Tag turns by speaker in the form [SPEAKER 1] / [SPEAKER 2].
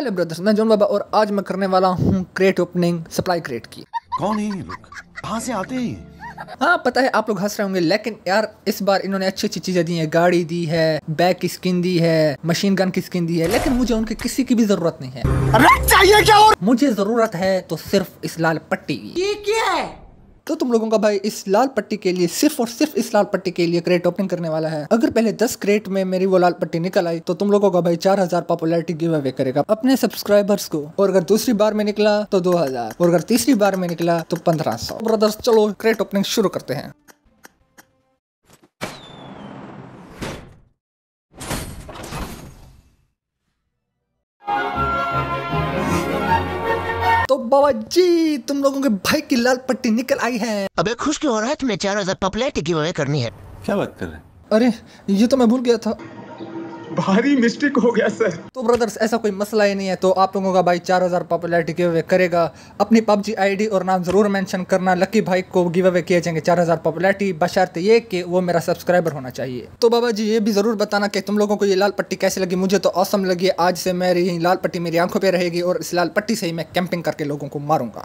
[SPEAKER 1] Hello brothers मैं Jon Baba और आज मैं करने वाला हूँ क्रेट ओपनिंग सप्लाई क्रेट की कौन है ये लोग कहाँ से आते हैं हाँ पता है आप लोग हंस रहे होंगे लेकिन यार इस बार इन्होंने अच्छी अच्छी चीजें दी हैं गाड़ी दी है बैग की स्किन दी है मशीन गन की स्किन दी है लेकिन मुझे उनके किसी की भी जरूरत नहीं है चाहिए क्या और? मुझे जरूरत है तो सिर्फ इस लाल पट्टी की ये क्या है तो तुम लोगों का भाई इस लाल पट्टी के लिए सिर्फ और सिर्फ इस लाल पट्टी के लिए क्रेट ओपन करने वाला है अगर पहले दस क्रेट में मेरी वो लाल पट्टी निकल आई तो तुम लोगों का भाई चार हजार पॉपुलरिटी गिव अवे करेगा अपने सब्सक्राइबर्स को और अगर दूसरी बार में निकला तो दो हजार और अगर तीसरी बार में निकला तो पंद्रह सौ ब्रदर्स चलो क्रेट ओपनिंग शुरू करते हैं
[SPEAKER 2] बाबा जी तुम लोगों के भाई की लाल पट्टी निकल आई है अबे खुश क्यों हो रहा है तुम्हें चार हजार पॉपुलरिटी की वजह करनी है क्या बात कर रहे हैं अरे ये तो मैं भूल गया था भारी मिस्टेक हो गया सर
[SPEAKER 1] तो ब्रदर्स ऐसा कोई मसला ही नहीं है तो आप लोगों का भाई 4000 पॉपुलरिटी गिव अवे करेगा अपनी पबजी आईडी और नाम ज़रूर मेंशन करना लकी भाई को गिव अवे किए जाएंगे 4000 पॉपुलरिटी बशर्त ये कि वो मेरा सब्सक्राइबर होना चाहिए तो बाबा जी ये भी ज़रूर बताना कि तुम लोगों को ये लाल पट्टी कैसे लगी मुझे तो औसम लगी आज से मेरी लाल पट्टी मेरी आंखों पर रहेगी और इस लाल पट्टी से ही मैं कैंपिंग करके लोगों को मारूंगा